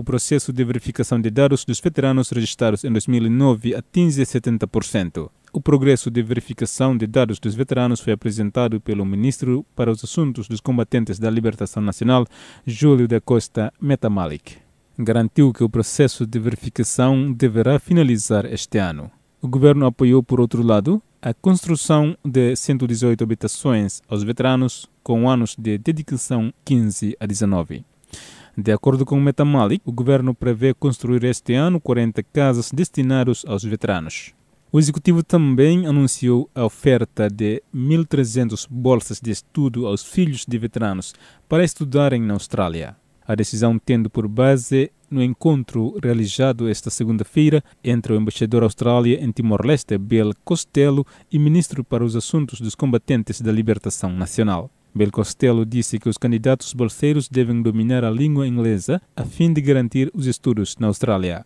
o processo de verificação de dados dos veteranos registrados em 2009 atinge 70%. O progresso de verificação de dados dos veteranos foi apresentado pelo ministro para os assuntos dos combatentes da libertação nacional, Júlio da Costa Metamalik. Garantiu que o processo de verificação deverá finalizar este ano. O governo apoiou, por outro lado, a construção de 118 habitações aos veteranos com anos de dedicação 15 a 19. De acordo com o Metamalik, o governo prevê construir este ano 40 casas destinadas aos veteranos. O executivo também anunciou a oferta de 1.300 bolsas de estudo aos filhos de veteranos para estudarem na Austrália. A decisão tendo por base no encontro realizado esta segunda-feira entre o embaixador Austrália em Timor-Leste, Bill Costello, e ministro para os assuntos dos combatentes da libertação nacional. Belcostello disse que os candidatos bolseiros devem dominar a língua inglesa a fim de garantir os estudos na Austrália.